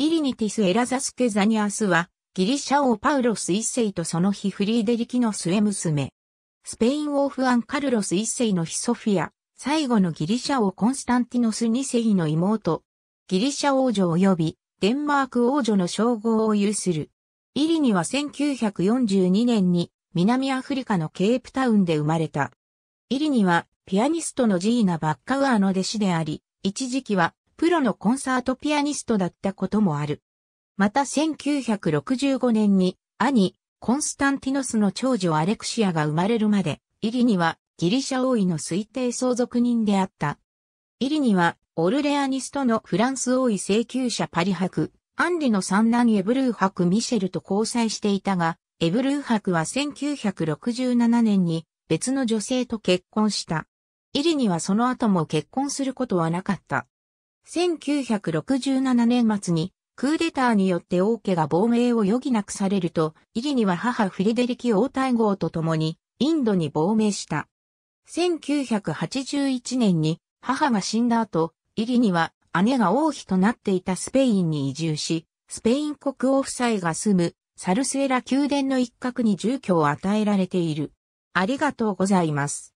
イリニティス・エラザス・ケザニアスは、ギリシャ王パウロス一世とその日フリーデリキの末娘。スペイン王フアン・カルロス一世のヒソフィア、最後のギリシャ王コンスタンティノス二世の妹。ギリシャ王女及び、デンマーク王女の称号を有する。イリニは1942年に、南アフリカのケープタウンで生まれた。イリニは、ピアニストのジーナ・バッカウアーの弟子であり、一時期は、プロのコンサートピアニストだったこともある。また1965年に兄、コンスタンティノスの長女アレクシアが生まれるまで、イリにはギリシャ王位の推定相続人であった。イリにはオルレアニストのフランス王位請求者パリ博、アンリの三男エブルー博ミシェルと交際していたが、エブルー博は1967年に別の女性と結婚した。イリにはその後も結婚することはなかった。1967年末にクーデターによって王家が亡命を余儀なくされると、イギには母フリデリキ王太后と共にインドに亡命した。1981年に母が死んだ後、イギには姉が王妃となっていたスペインに移住し、スペイン国王夫妻が住むサルスエラ宮殿の一角に住居を与えられている。ありがとうございます。